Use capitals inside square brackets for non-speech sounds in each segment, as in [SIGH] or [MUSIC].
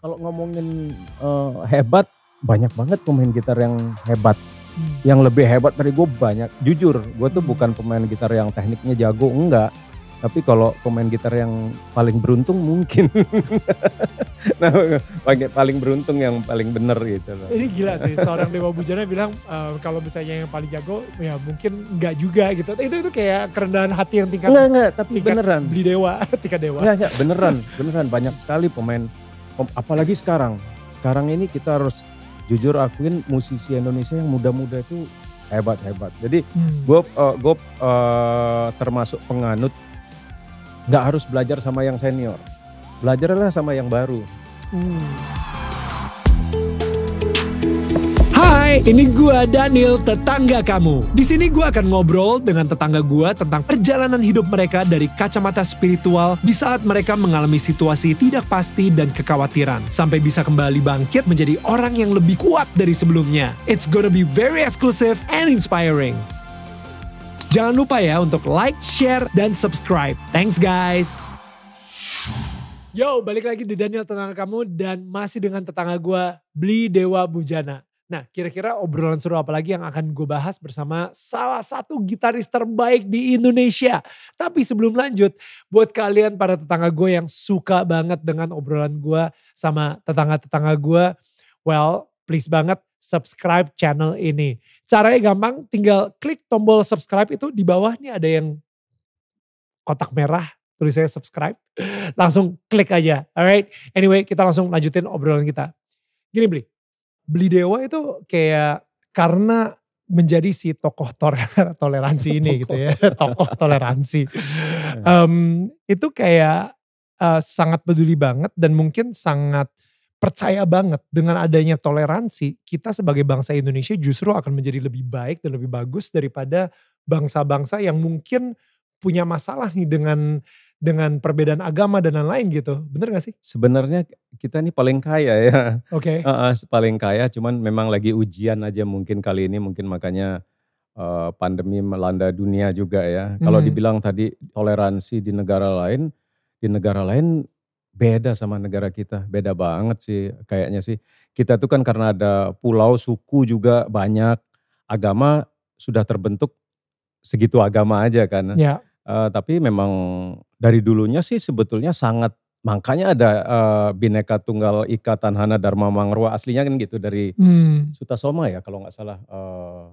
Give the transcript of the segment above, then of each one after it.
kalau ngomongin uh, hebat banyak banget pemain gitar yang hebat hmm. yang lebih hebat dari gue banyak jujur gue tuh hmm. bukan pemain gitar yang tekniknya jago enggak tapi kalau pemain gitar yang paling beruntung mungkin [LAUGHS] nah paling beruntung yang paling bener gitu loh. ini gila sih seorang Dewa Bujana bilang uh, kalau misalnya yang paling jago ya mungkin enggak juga gitu itu itu kayak kerendahan hati yang tingkat enggak enggak tapi tingkat beneran beli dewa [LAUGHS] tingkat dewa enggak enggak beneran beneran banyak sekali pemain apalagi sekarang. Sekarang ini kita harus jujur akuin musisi Indonesia yang muda-muda itu hebat-hebat. Jadi hmm. gue uh, gue uh, termasuk penganut nggak harus belajar sama yang senior. Belajarlah sama yang baru. Hmm. Hai, ini gua Daniel, tetangga kamu. Di sini gua akan ngobrol dengan tetangga gua tentang perjalanan hidup mereka dari kacamata spiritual di saat mereka mengalami situasi tidak pasti dan kekhawatiran sampai bisa kembali bangkit menjadi orang yang lebih kuat dari sebelumnya. It's gonna be very exclusive and inspiring. Jangan lupa ya untuk like, share, dan subscribe. Thanks guys. Yo, balik lagi di Daniel Tetangga Kamu dan masih dengan tetangga gue, Bli Dewa Bujana. Nah, kira-kira obrolan seru apa lagi yang akan gue bahas bersama salah satu gitaris terbaik di Indonesia. Tapi sebelum lanjut, buat kalian para tetangga gue yang suka banget dengan obrolan gue sama tetangga-tetangga gue, well, please banget subscribe channel ini. Caranya gampang, tinggal klik tombol subscribe itu di bawah nih ada yang kotak merah tulisannya subscribe. Langsung klik aja, alright? Anyway, kita langsung lanjutin obrolan kita. Gini, beli beli dewa itu kayak karena menjadi si tokoh [LAUGHS] toleransi ini gitu ya [LAUGHS] tokoh toleransi um, [LAUGHS] itu kayak uh, sangat peduli banget dan mungkin sangat percaya banget dengan adanya toleransi kita sebagai bangsa Indonesia justru akan menjadi lebih baik dan lebih bagus daripada bangsa-bangsa yang mungkin punya masalah nih dengan dengan perbedaan agama dan lain-lain gitu. Bener gak sih? Sebenarnya kita ini paling kaya ya. Oke. Okay. Uh, uh, paling kaya cuman memang lagi ujian aja mungkin kali ini mungkin makanya uh, pandemi melanda dunia juga ya. Hmm. Kalau dibilang tadi toleransi di negara lain, di negara lain beda sama negara kita. Beda banget sih kayaknya sih. Kita tuh kan karena ada pulau, suku juga banyak, agama sudah terbentuk segitu agama aja kan. Ya. Uh, tapi memang dari dulunya sih sebetulnya sangat makanya ada uh, eh, bineka tunggal ika tanhana dharma mangrua aslinya kan gitu dari hmm. Sutasoma ya kalau nggak salah uh,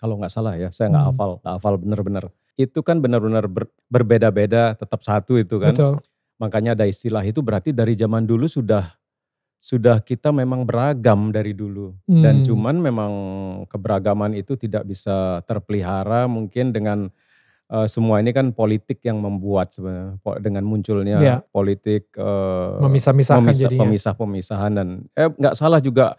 kalau nggak salah ya saya nggak hmm. hafal nggak hafal benar-benar itu kan benar-benar ber, berbeda-beda tetap satu itu kan Betul. makanya ada istilah itu berarti dari zaman dulu sudah sudah kita memang beragam dari dulu hmm. dan cuman memang keberagaman itu tidak bisa terpelihara mungkin dengan uh, semua ini kan politik yang membuat sebenarnya dengan munculnya yeah. politik uh, memisah-misahkan pemisah, pemisah-pemisahan dan eh nggak salah juga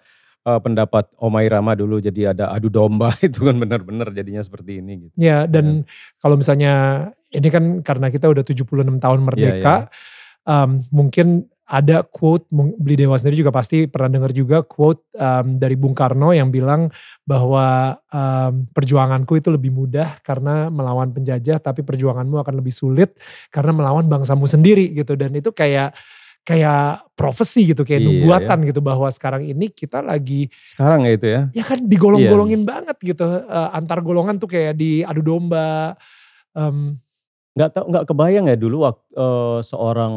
uh, pendapat Omai Rama dulu jadi ada adu domba [LAUGHS] itu kan benar-benar jadinya seperti ini gitu. Ya yeah, dan yeah. kalau misalnya ini kan karena kita udah 76 tahun merdeka yeah, yeah. Um, mungkin ada quote beli dewa sendiri juga pasti pernah dengar juga quote um, dari Bung Karno yang bilang bahwa um, perjuanganku itu lebih mudah karena melawan penjajah tapi perjuanganmu akan lebih sulit karena melawan bangsamu sendiri gitu dan itu kayak kayak profesi gitu kayak iya, nubuatan iya. gitu bahwa sekarang ini kita lagi sekarang ya itu ya ya kan digolong-golongin iya. banget gitu uh, antar golongan tuh kayak di adu domba um, nggak tahu nggak kebayang ya dulu waktu, uh, eh, seorang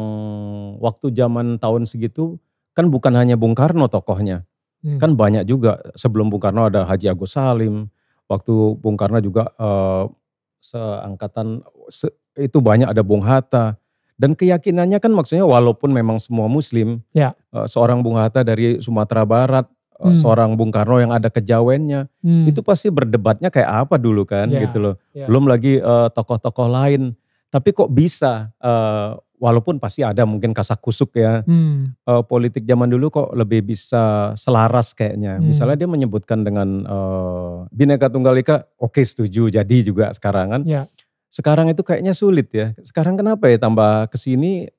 waktu zaman tahun segitu kan bukan hanya Bung Karno tokohnya hmm. kan banyak juga sebelum Bung Karno ada Haji Agus Salim waktu Bung Karno juga uh, seangkatan se, itu banyak ada Bung Hatta dan keyakinannya kan maksudnya walaupun memang semua Muslim ya. uh, seorang Bung Hatta dari Sumatera Barat hmm. seorang Bung Karno yang ada kejawennya hmm. itu pasti berdebatnya kayak apa dulu kan yeah. gitu loh yeah. belum lagi tokoh-tokoh uh, tokoh -tokoh lain tapi kok bisa uh, walaupun pasti ada mungkin kasak kusuk ya hmm. uh, politik zaman dulu kok lebih bisa selaras kayaknya. Hmm. Misalnya dia menyebutkan dengan uh, eh, bineka tunggal ika, oke okay, setuju jadi juga sekarang kan. Ya. Sekarang itu kayaknya sulit ya. Sekarang kenapa ya tambah kesini?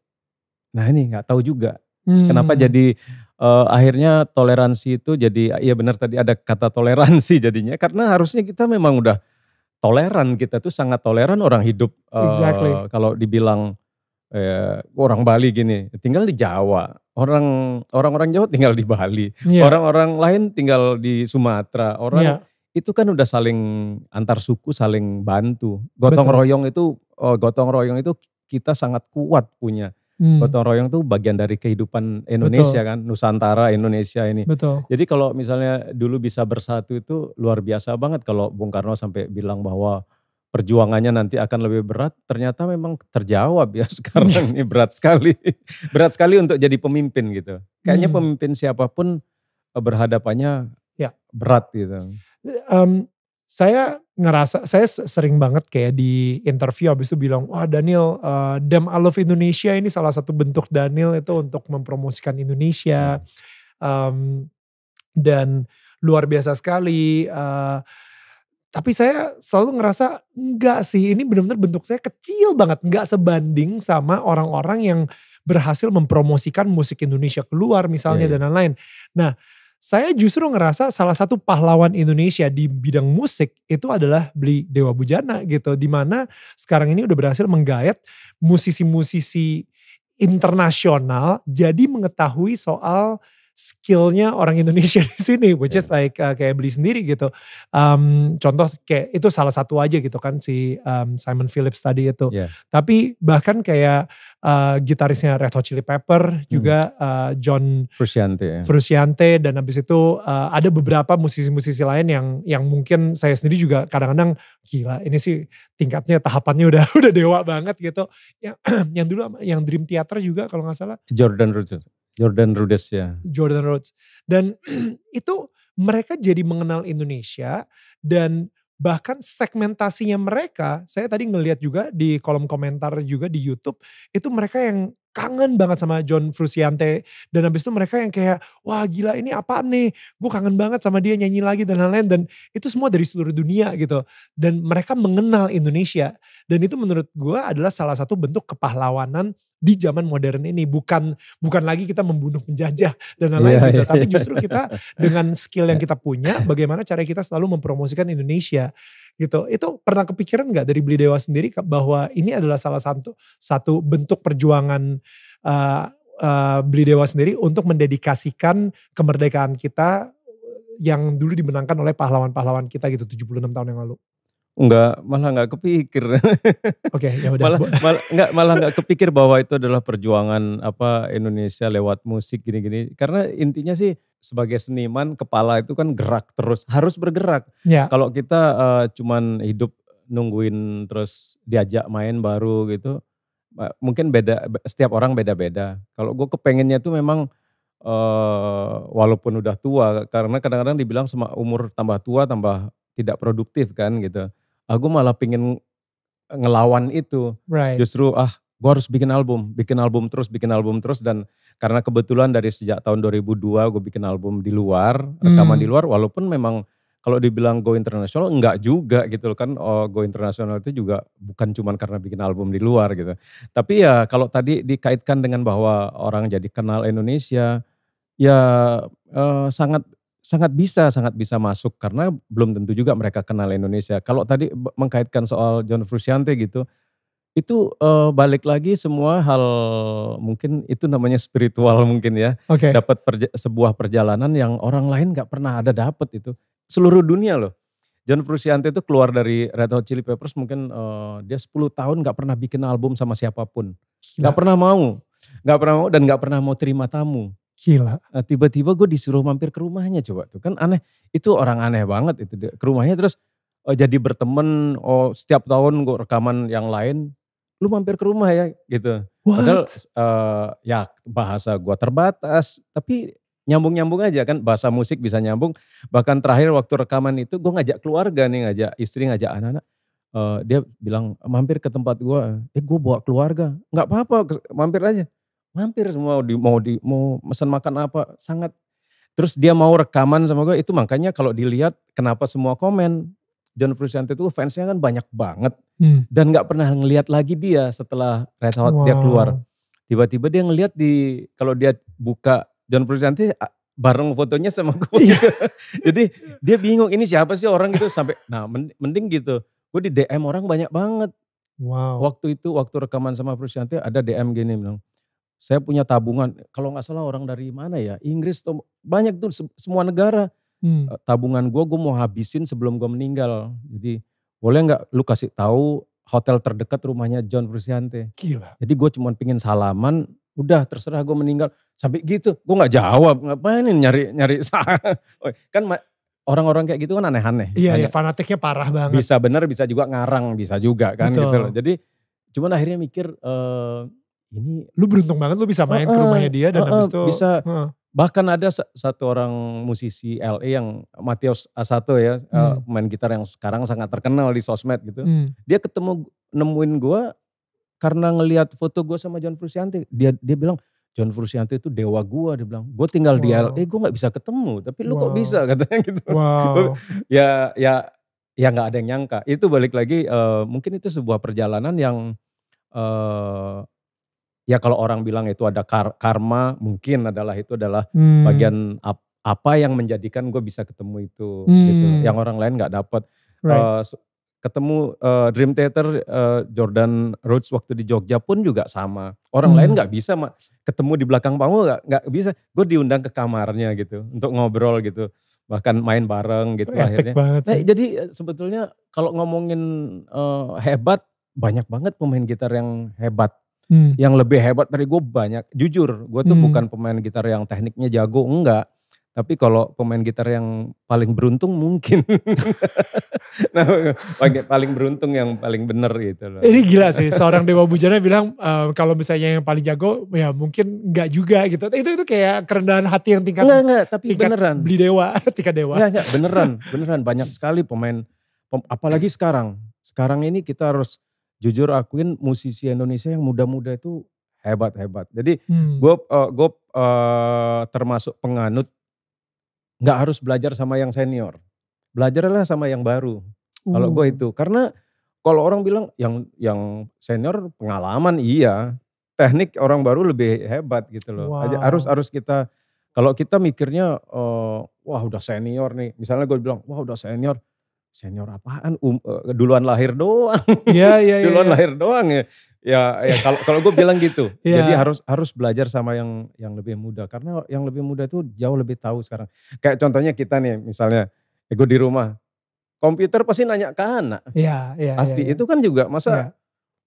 Nah ini nggak tahu juga. Hmm. Kenapa jadi uh, akhirnya toleransi itu jadi iya benar tadi ada kata toleransi [LAUGHS] jadinya karena harusnya kita memang udah toleran kita tuh sangat toleran orang hidup eh, exactly. uh, kalau dibilang eh, orang Bali gini tinggal di Jawa orang orang orang Jawa tinggal di Bali yeah. orang-orang lain tinggal di Sumatera orang yeah. itu kan udah saling antar suku saling bantu gotong Betul. royong itu oh, gotong royong itu kita sangat kuat punya Hmm. Gotong royong tuh bagian dari kehidupan Indonesia Betul. kan, Nusantara Indonesia ini. Betul. Jadi kalau misalnya dulu bisa bersatu itu luar biasa banget kalau Bung Karno sampai bilang bahwa perjuangannya nanti akan lebih berat, ternyata memang terjawab ya [LAUGHS] sekarang ini berat sekali. [LAUGHS] berat sekali untuk jadi pemimpin gitu. Kayaknya hmm. pemimpin siapapun eh, berhadapannya ya. berat gitu. Um, saya ngerasa saya sering banget kayak di interview habis itu bilang wah Daniel uh, Dem I Love Indonesia ini salah satu bentuk Daniel itu untuk mempromosikan Indonesia um, dan luar biasa sekali uh, tapi saya selalu ngerasa enggak sih ini benar-benar bentuk saya kecil banget enggak sebanding sama orang-orang yang berhasil mempromosikan musik Indonesia keluar misalnya iya, iya. dan lain-lain nah saya justru ngerasa salah satu pahlawan Indonesia di bidang musik itu adalah beli Dewa Bujana gitu. Dimana sekarang ini udah berhasil menggayat musisi-musisi internasional jadi mengetahui soal skillnya orang Indonesia [LAUGHS] di sini, which yeah. is iya. like uh, kayak beli sendiri gitu. Um, contoh kayak itu salah satu aja gitu kan si um, Simon Phillips tadi itu. Yeah. Tapi bahkan kayak uh, gitarisnya Red Hot Chili Pepper hmm. juga uh, John Frusciante, ya. Frusciante dan habis itu uh, ada beberapa musisi-musisi lain yang yang mungkin saya sendiri juga kadang-kadang gila ini sih tingkatnya tahapannya udah [LAUGHS] udah dewa banget gitu. Yang [CLEARS THROAT] yang dulu yang Dream Theater juga kalau nggak salah Jordan Rudolph. Jordan Rhodes ya. Jordan Rhodes. Dan [CLEARS THROAT] itu mereka jadi mengenal Indonesia dan bahkan segmentasinya mereka, saya tadi ngelihat juga di kolom komentar juga di YouTube, itu mereka yang kangen banget sama John Frusciante dan habis itu mereka yang kayak wah gila ini apa nih gue kangen banget sama dia nyanyi lagi dan lain-lain dan itu semua dari seluruh dunia gitu dan mereka mengenal Indonesia dan itu menurut gue adalah salah satu bentuk kepahlawanan di zaman modern ini bukan bukan lagi kita membunuh penjajah dan lain-lain yeah, gitu yeah, tapi justru kita [LAUGHS] dengan skill yang kita punya bagaimana cara kita selalu mempromosikan Indonesia gitu itu pernah kepikiran nggak dari beli dewa sendiri bahwa ini adalah salah satu satu bentuk perjuangan uh, uh, beli dewa sendiri untuk mendedikasikan kemerdekaan kita yang dulu dimenangkan oleh pahlawan-pahlawan kita gitu 76 tahun yang lalu Enggak, malah enggak kepikir. [LAUGHS] Oke, okay, ya udah. Malah, mal, enggak, malah nggak kepikir bahwa itu adalah perjuangan apa Indonesia lewat musik gini-gini. Karena intinya sih sebagai seniman kepala itu kan gerak terus, harus bergerak. Ya. Kalau kita uh, cuman hidup nungguin terus diajak main baru gitu, mungkin beda setiap orang beda-beda. Kalau gue kepengennya tuh memang uh, walaupun udah tua, karena kadang-kadang dibilang sama umur tambah tua tambah tidak produktif kan gitu aku malah pingin ngelawan itu. Right. Justru ah gue harus bikin album, bikin album terus, bikin album terus dan karena kebetulan dari sejak tahun 2002 gue bikin album di luar, rekaman hmm. di luar walaupun memang kalau dibilang go internasional enggak juga gitu loh kan oh, go internasional itu juga bukan cuman karena bikin album di luar gitu. Tapi ya kalau tadi dikaitkan dengan bahwa orang jadi kenal Indonesia ya eh, sangat sangat bisa, sangat bisa masuk karena belum tentu juga mereka kenal Indonesia. Kalau tadi mengkaitkan soal John Frusciante gitu, itu uh, balik lagi semua hal mungkin itu namanya spiritual [LAUGHS] mungkin ya. Okay. Dapat perja sebuah perjalanan yang orang lain nggak pernah ada dapat itu. Seluruh dunia loh. John Frusciante itu keluar dari Red Hot Chili Peppers mungkin uh, dia 10 tahun nggak pernah bikin album sama siapapun. Nggak pernah mau, nggak pernah mau dan nggak pernah mau terima tamu. Gila. Eh, tiba-tiba gue disuruh mampir ke rumahnya coba tuh kan aneh. Itu orang aneh banget itu ke rumahnya terus oh, jadi berteman. Oh setiap tahun gue rekaman yang lain. Lu mampir ke rumah ya gitu. What? Padahal uh, ya bahasa gue terbatas tapi nyambung-nyambung aja kan bahasa musik bisa nyambung. Bahkan terakhir waktu rekaman itu gue ngajak keluarga nih ngajak istri ngajak anak-anak. Uh, dia bilang mampir ke tempat gue, eh gue bawa keluarga, nggak apa-apa mampir aja Mampir semua di, mau di mau pesan makan apa sangat terus dia mau rekaman sama gue itu makanya kalau dilihat kenapa semua komen John Frusciante itu fansnya kan banyak banget hmm. dan nggak pernah ngelihat lagi dia setelah Red Hot wow. dia keluar tiba-tiba dia ngelihat di kalau dia buka John Frusciante bareng fotonya sama gue yeah. [LAUGHS] jadi dia bingung ini siapa sih orang itu sampai nah mending gitu gue di DM orang banyak banget wow waktu itu waktu rekaman sama Frusciante ada DM gini bilang saya punya tabungan, kalau nggak salah orang dari mana ya, Inggris, banyak tuh semua negara. Hmm. Eh, tabungan gue, gue mau habisin sebelum gue meninggal. Jadi boleh nggak lu kasih tahu hotel terdekat rumahnya John Frusciante. Gila. Jadi gue cuma pingin salaman, udah terserah gue meninggal. Sampai gitu, gue nggak jawab, ngapain nyari nyari [LAUGHS] kan orang-orang kayak gitu kan aneh-aneh. Iya, iya, fanatiknya parah banget. Bisa bener, bisa juga ngarang, bisa juga kan Betul. gitu loh. Jadi cuman akhirnya mikir uh, ini lu beruntung banget lu bisa main uh, ke rumahnya dia dan uh, uh, habis itu bisa uh. bahkan ada satu orang musisi LA yang Matios Asato ya eh, hmm. uh, main gitar yang sekarang sangat terkenal di sosmed gitu hmm. dia ketemu nemuin gue karena ngelihat foto gue sama John Frusciante dia dia bilang John Frusciante itu dewa gue dia bilang gue tinggal wow. di LA gue nggak bisa ketemu tapi lu wow. kok bisa [LAUGHS] katanya gitu wow. [LAUGHS] ya ya ya nggak ada yang nyangka itu balik lagi uh, mungkin itu sebuah perjalanan yang uh, ya kalau orang bilang itu ada kar karma mungkin adalah itu adalah hmm. bagian ap apa yang menjadikan gue bisa ketemu itu gitu. hmm. gitu yang orang lain nggak dapat right. uh, ketemu uh, Dream Theater uh, Jordan Rhodes waktu di Jogja pun juga sama orang hmm. lain nggak bisa mak ketemu di belakang panggung nggak bisa gue diundang ke kamarnya gitu untuk ngobrol gitu bahkan main bareng gitu Epic akhirnya banget nah, sih. Nah, jadi sebetulnya kalau ngomongin uh, hebat banyak banget pemain gitar yang hebat Hmm. Yang lebih hebat dari gue banyak. Jujur, gue tuh hmm. bukan pemain gitar yang tekniknya jago, enggak. Tapi kalau pemain gitar yang paling beruntung mungkin. [LAUGHS] nah, paling beruntung yang paling bener gitu loh. Ini gila sih, seorang Dewa Bujana bilang um, kalau misalnya yang paling jago ya mungkin enggak juga gitu. Itu itu kayak kerendahan hati yang tingkat enggak, enggak, tapi tingkat beneran. beli dewa, [LAUGHS] tingkat dewa. Enggak, enggak, beneran, beneran banyak sekali pemain apalagi sekarang. Sekarang ini kita harus jujur akuin musisi Indonesia yang muda-muda itu hebat-hebat. Jadi gue hmm. gue uh, eh, termasuk penganut gak harus belajar sama yang senior, belajarlah sama yang baru. Uh. Kalau gue itu karena kalau orang bilang yang yang senior pengalaman iya, teknik orang baru lebih hebat gitu loh. Wow. Harus harus kita kalau kita mikirnya uh, wah udah senior nih, misalnya gue bilang wah udah senior, senior apaan um, uh, duluan lahir doang iya [LAUGHS] iya, iya duluan ya. lahir doang ya ya ya kalau kalau gue bilang gitu [LAUGHS] ya. jadi harus harus belajar sama yang yang lebih muda karena yang lebih muda itu jauh lebih tahu sekarang kayak contohnya kita nih misalnya ya eh, gue di rumah komputer pasti nanya ke anak iya iya pasti ya, ya. itu kan juga masa ya.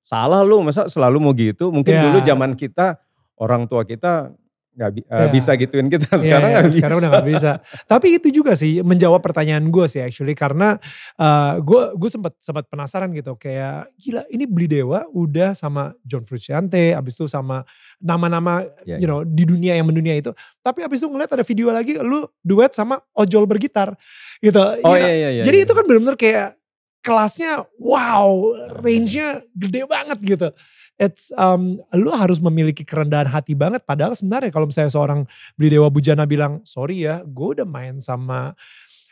salah lu masa selalu mau gitu mungkin ya. dulu zaman kita orang tua kita nggak bi eh, iya. bisa gituin kita iya, sekarang iya, nggak yeah, gak bisa. Sekarang udah nggak bisa. Tapi itu juga sih menjawab pertanyaan gue sih actually karena gue uh, gue sempat sempat penasaran gitu kayak gila ini beli dewa udah sama John Frusciante, abis itu sama nama-nama yeah, you know yeah. di dunia yang mendunia itu. Tapi abis itu ngeliat ada video lagi lu duet sama Ojol bergitar gitu. Oh iya iya. iya Jadi yeah. itu kan benar-benar kayak kelasnya wow range-nya gede banget gitu it's um, lu harus memiliki kerendahan hati banget. Padahal sebenarnya kalau misalnya seorang beli Dewa Bujana bilang, sorry ya, gue udah main sama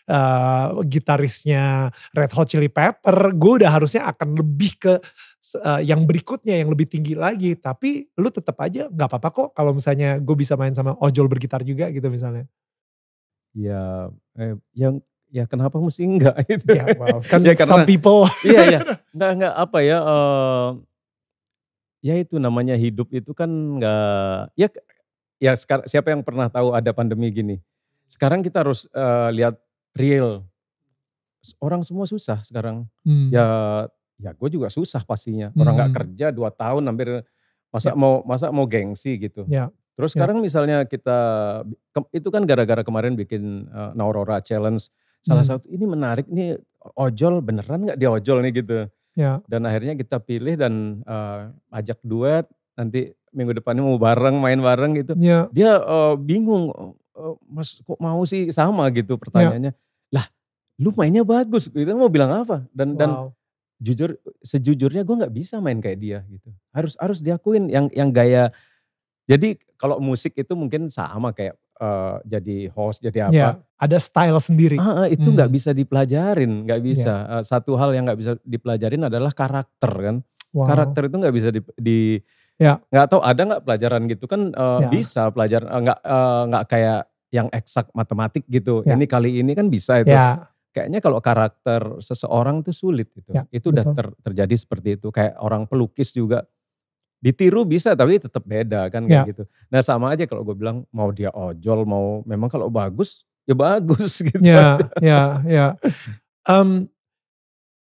uh, gitarisnya Red Hot Chili Pepper, gue udah harusnya akan lebih ke uh, yang berikutnya yang lebih tinggi lagi. Tapi lu tetap aja nggak apa-apa kok kalau misalnya gue bisa main sama ojol bergitar juga gitu misalnya. Ya, eh, yang ya kenapa mesti enggak [LAUGHS] itu? Ya, wow. kan ya, karena, some people. Iya, iya. Enggak, [LAUGHS] enggak apa ya, uh, Ya itu namanya hidup itu kan nggak ya ya sekarang siapa yang pernah tahu ada pandemi gini. Sekarang kita harus uh, lihat real. Orang semua susah sekarang. Ya, hmm. Ya ya gue juga susah pastinya. Orang nggak hmm. kerja dua tahun hampir masa ya. mau masa mau gengsi gitu. Ya. Terus ya. sekarang misalnya kita itu kan gara-gara kemarin bikin uh, eh, Naurora Challenge. Salah hmm. satu ini menarik nih ojol beneran nggak dia ojol nih gitu. Ya. Dan akhirnya kita pilih dan uh, ajak duet. Nanti minggu depannya mau bareng, main bareng gitu. Ya. Dia uh, bingung, eh, Mas kok mau sih sama gitu pertanyaannya. Ya. Lah, lu mainnya bagus. Kita mau bilang apa? Dan wow. dan jujur, sejujurnya gue nggak bisa main kayak dia gitu. Harus harus diakuin yang yang gaya. Jadi kalau musik itu mungkin sama kayak Eh, jadi host, jadi apa. Ya, ada style sendiri. Ah, ah itu hmm. nggak hmm. bisa dipelajarin, nggak ya. bisa. Ya. Uh, satu hal yang nggak bisa dipelajarin adalah karakter kan. Wow. Karakter itu nggak bisa di, di ya. nggak tahu ada nggak pelajaran gitu kan uh, ya. bisa pelajaran nggak uh, nggak uh, kayak yang eksak matematik gitu. Ya. Ini kali ini kan bisa itu. Ya. Kayaknya kalau karakter seseorang itu sulit gitu. Ya, itu udah ter, terjadi seperti itu. Kayak orang pelukis juga ditiru bisa tapi tetap beda kan kayak yeah. gitu. Nah sama aja kalau gue bilang mau dia ojol mau memang kalau bagus ya bagus [LAUGHS] gitu. Ya ya ya.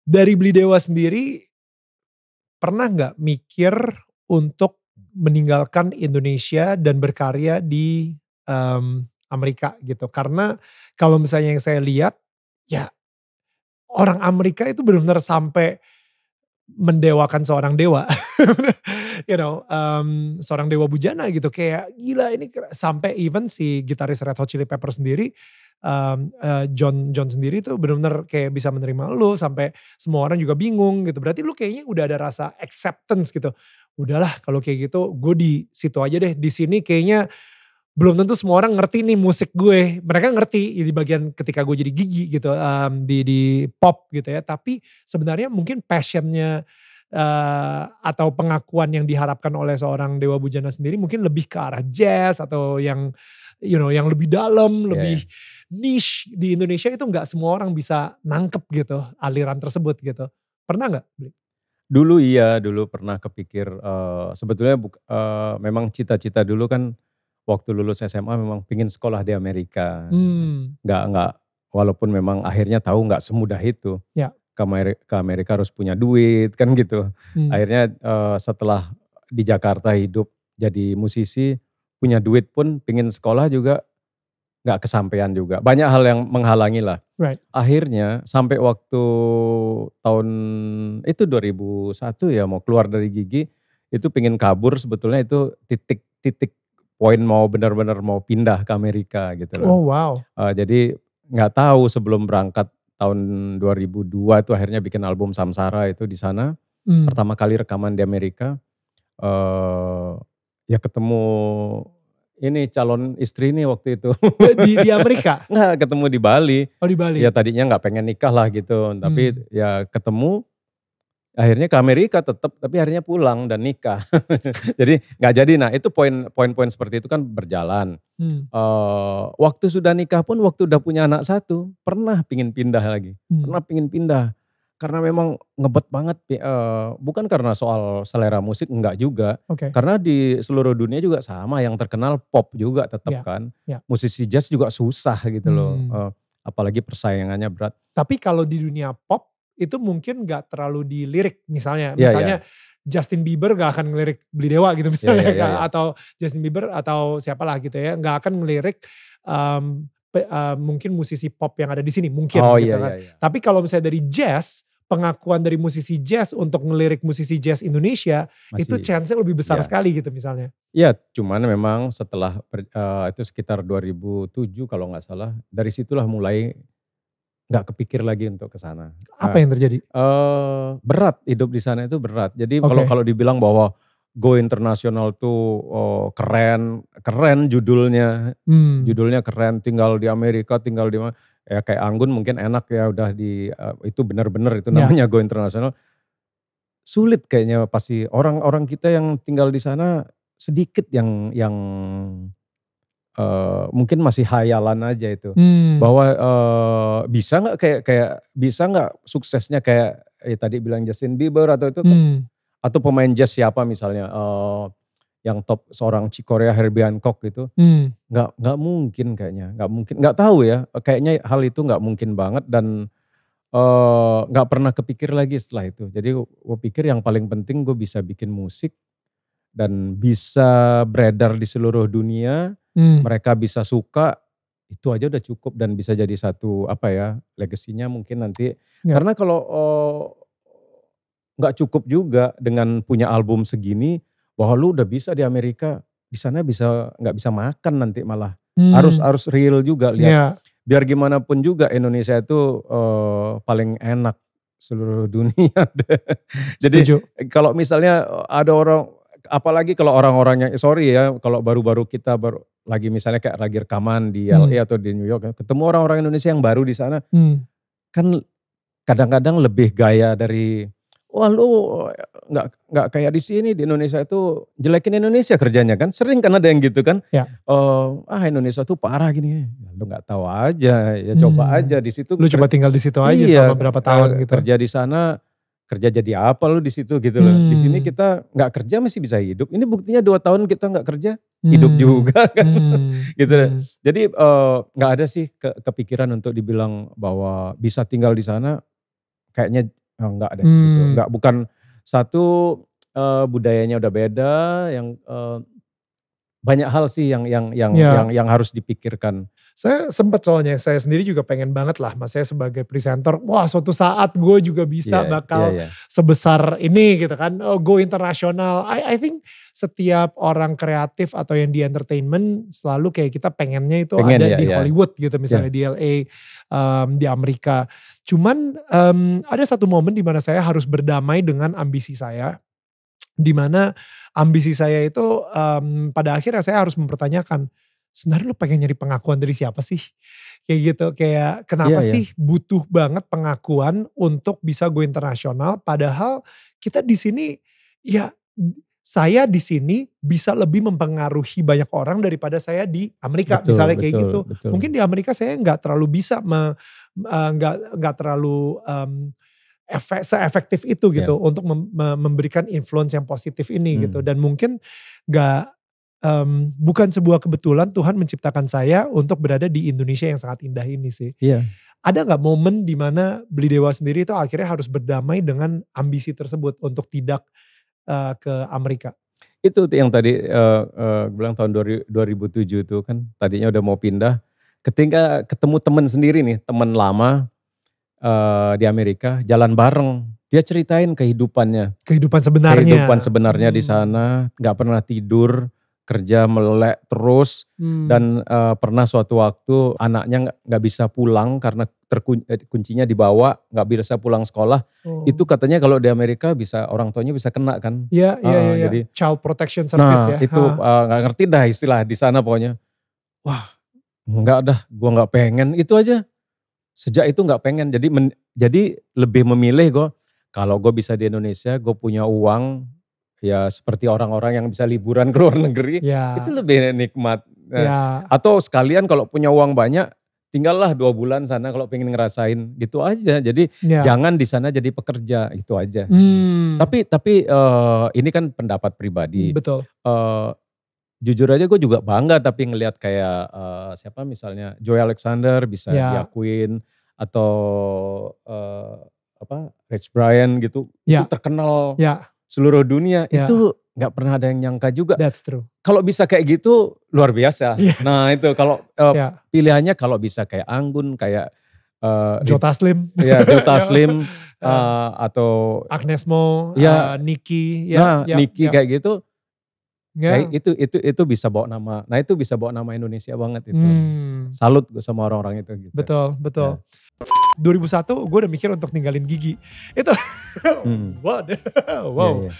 dari beli dewa sendiri pernah nggak mikir untuk meninggalkan Indonesia dan berkarya di um, Amerika gitu? Karena kalau misalnya yang saya lihat ya orang Amerika itu benar-benar sampai mendewakan seorang dewa. [LAUGHS] you know um, seorang dewa bujana gitu kayak gila ini sampai even si gitaris Red Hot Chili Pepper sendiri um, uh, John John sendiri tuh benar-benar kayak bisa menerima lu sampai semua orang juga bingung gitu berarti lu kayaknya udah ada rasa acceptance gitu udahlah kalau kayak gitu gue di situ aja deh di sini kayaknya belum tentu semua orang ngerti nih musik gue. Mereka ngerti di bagian ketika gue jadi gigi gitu um, di di pop gitu ya. Tapi sebenarnya mungkin passionnya uh, atau pengakuan yang diharapkan oleh seorang Dewa Bujana sendiri mungkin lebih ke arah jazz atau yang you know yang lebih dalam, yeah. lebih iya. niche di Indonesia itu nggak semua orang bisa nangkep gitu aliran tersebut gitu. Pernah nggak? Dulu iya, dulu pernah kepikir uh, sebetulnya buka, uh, eh, memang cita-cita dulu kan waktu lulus SMA memang pingin sekolah di Amerika. Hmm. Nggak nggak walaupun memang akhirnya tahu nggak semudah itu. Ya ke Amerika, harus punya duit kan gitu. Hmm. Akhirnya uh, setelah di Jakarta hidup jadi musisi punya duit pun pingin sekolah juga nggak kesampaian juga. Banyak hal yang menghalangi lah. Right. Akhirnya sampai waktu tahun itu 2001 ya mau keluar dari gigi itu pingin kabur sebetulnya itu titik-titik poin mau benar-benar mau pindah ke Amerika gitu loh. Oh wow. Uh, jadi nggak tahu sebelum berangkat tahun 2002 itu akhirnya bikin album Samsara itu di sana. Hmm. Pertama kali rekaman di Amerika. Uh, ya ketemu ini calon istri nih waktu itu. [LAUGHS] Di, di Amerika? Enggak, ketemu di Bali. Oh di Bali. Ya tadinya nggak pengen nikah lah gitu, tapi hmm. ya ketemu akhirnya ke Amerika tetap tapi akhirnya pulang dan nikah [LAUGHS] jadi nggak jadi nah itu poin poin seperti itu kan berjalan hmm. uh, waktu sudah nikah pun waktu udah punya anak satu pernah pingin pindah lagi hmm. pernah pingin pindah karena memang ngebet banget uh, bukan karena soal selera musik enggak juga okay. karena di seluruh dunia juga sama yang terkenal pop juga tetap yeah. kan yeah. musisi jazz juga susah gitu loh hmm. eh, apalagi persaingannya berat tapi kalau di dunia pop itu mungkin gak terlalu dilirik misalnya. Yeah, misalnya yeah. Justin Bieber gak akan ngelirik beli dewa gitu [LAUGHS] iya, misalnya. Yeah, yeah, yeah, atau Justin Bieber atau siapalah gitu ya. Gak akan ngelirik um, uh, mungkin musisi pop yang ada di sini. Mungkin oh, gitu iya, kan. Iya, Tapi kalau misalnya dari jazz pengakuan dari musisi jazz untuk ngelirik musisi jazz Indonesia Masih, itu chance-nya lebih besar yeah. sekali gitu misalnya. Iya, cuman memang setelah uh, itu sekitar 2007 kalau gak salah, dari situlah mulai nggak kepikir lagi untuk ke sana. Apa nah, yang terjadi? Uh, berat hidup di sana itu berat. Jadi kalau okay. kalau dibilang bahwa go internasional tuh oh, keren, keren judulnya, hmm. judulnya keren. Tinggal di Amerika, tinggal di mana ya kayak Anggun mungkin enak ya udah di uh, itu benar-benar itu ya. namanya yeah. go internasional. Sulit kayaknya pasti orang-orang kita yang tinggal di sana sedikit yang yang uh, mungkin masih hayalan aja itu hmm. bahwa uh, bisa nggak kayak kayak bisa nggak suksesnya kayak ya tadi bilang Justin Bieber atau itu kan? hmm. atau pemain jazz siapa misalnya uh, yang top seorang Cikorea Herbie Hancock gitu hmm. nggak hmm. nggak mungkin kayaknya nggak mungkin nggak tahu ya kayaknya hal itu nggak mungkin banget dan eh, nggak uh, pernah kepikir lagi setelah itu jadi gue pikir yang paling penting gue bisa bikin musik dan bisa beredar di seluruh dunia hmm. mereka bisa suka itu aja udah cukup dan bisa jadi satu apa ya legasinya mungkin nanti ya. karena kalau oh, nggak oh, cukup juga dengan punya album segini wah lu udah bisa di Amerika di sana bisa nggak bisa makan nanti malah hmm. harus harus real juga lihat ya. biar gimana pun juga Indonesia itu oh, paling enak seluruh dunia. [LAUGHS] Jadi kalau misalnya ada orang apalagi kalau orang-orang yang eh, sorry ya kalau baru-baru kita baru lagi misalnya kayak lagi rekaman di LA hmm. atau di New York ya, ketemu orang-orang Indonesia yang baru di sana hmm. kan kadang-kadang lebih gaya dari wah lu nggak nggak kayak di sini di Indonesia itu jelekin Indonesia kerjanya kan sering kan ada yang gitu kan ya. oh, ah Indonesia tuh parah gini ya, lu nggak tahu aja ya hmm. coba aja di situ lu coba tinggal di situ aja iya, selama berapa eh, tahun gitu kerja di sana kerja jadi apa lu di situ gitu loh. Hmm. Di sini hmm. kita nggak kerja masih bisa hidup. Ini buktinya dua tahun kita nggak kerja hmm. hidup juga [LAUGHS] kan, hmm. gitu. Hmm. Jadi eh, nggak uh, ada sih ke, kepikiran untuk dibilang bahwa bisa tinggal di sana. Kayaknya oh, nggak ada. Gitu. Hmm. Nggak bukan satu uh, budayanya udah beda. Yang uh, banyak hal sih yang yang yang yeah. yang yang harus dipikirkan saya sempat soalnya, saya sendiri juga pengen banget lah, mas saya sebagai presenter, wah suatu saat gue juga bisa yeah, bakal yeah, yeah. sebesar ini gitu kan, oh, go internasional. I, I think setiap orang kreatif atau yang di entertainment selalu kayak kita pengennya itu pengen, ada yeah, di yeah. Hollywood gitu, misalnya yeah. di LA, um, di Amerika. Cuman um, ada satu momen di mana saya harus berdamai dengan ambisi saya di mana ambisi saya itu um, pada akhirnya saya harus mempertanyakan sebenarnya lu pengen nyari pengakuan dari siapa sih? Kayak gitu, kayak kenapa yeah, iya. sih butuh banget pengakuan untuk bisa gue internasional padahal kita di sini ya saya di sini bisa lebih mempengaruhi banyak orang daripada saya di Amerika betul, misalnya kayak gitu. Betul. Mungkin di Amerika saya nggak terlalu bisa eh, nggak uh, nggak terlalu um, efek seefektif itu iya. gitu yeah. untuk mem, memberikan influence yang positif ini gitu. hmm. gitu dan mungkin nggak um, bukan sebuah kebetulan Tuhan menciptakan saya untuk berada di Indonesia yang sangat indah ini sih. Iya. Ada nggak momen di mana Beli Dewa sendiri itu akhirnya harus berdamai dengan ambisi tersebut untuk tidak uh, ke Amerika? Itu yang tadi uh, eh, uh, eh, gue bilang tahun 2007 itu kan tadinya udah mau pindah. Ketika ketemu temen sendiri nih, temen lama uh, di Amerika, jalan bareng. Dia ceritain kehidupannya. Kehidupan sebenarnya. Kehidupan sebenarnya hmm. di sana, nggak pernah tidur kerja melek terus hmm. dan uh, pernah suatu waktu anaknya nggak bisa pulang karena terkun eh, kuncinya dibawa nggak bisa pulang sekolah oh. itu katanya kalau di Amerika bisa orang tuanya bisa kena kan iya iya uh, iya jadi child protection service nah, ya itu eh, nggak uh, ngerti dah istilah di sana pokoknya wah nggak dah gua nggak pengen itu aja sejak itu nggak pengen jadi men, jadi lebih memilih gue kalau gue bisa di Indonesia gue punya uang ya seperti orang-orang yang bisa liburan [LAUGHS] ke luar negeri ya. itu lebih nikmat nah, ya. atau sekalian kalau punya uang banyak tinggallah dua bulan sana kalau pengen ngerasain gitu aja jadi ya. jangan di sana jadi pekerja itu aja hmm. tapi tapi uh, ini kan pendapat pribadi betul uh, jujur aja gue juga bangga tapi ngelihat kayak uh, siapa misalnya Joy Alexander bisa ya. diakuin atau uh, apa Rich Brian gitu ya. itu terkenal ya seluruh dunia yeah. itu nggak pernah ada yang nyangka juga. That's true. Kalau bisa kayak gitu luar biasa. Yes. Nah itu kalau uh, eh, yeah. pilihannya kalau bisa kayak Anggun kayak uh, Jota iya, [LAUGHS] ya. Slim, ya Jota Slim uh, eh, atau Agnes Mo, ya, uh, Niki, ya, nah, ya, Niki ya. kayak gitu Ya. Kayak eh, itu itu itu bisa bawa nama. Nah, itu bisa bawa nama Indonesia banget itu. Hmm. Salut gue sama orang-orang itu gitu. Betul, betul. Ya. 2001 gue udah mikir untuk ninggalin gigi. Itu hmm. [LAUGHS] what? [LAUGHS] wow. Yeah, yeah.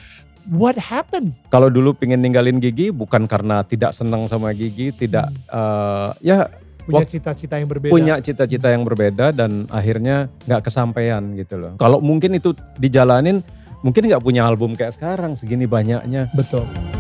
What happened? Kalau dulu pingin ninggalin gigi bukan karena tidak senang sama gigi, tidak hmm. uh, ya punya cita-cita yang berbeda. Punya cita-cita yang berbeda dan akhirnya nggak kesampaian gitu loh. Kalau mungkin itu dijalanin, mungkin nggak punya album kayak sekarang segini banyaknya. Betul.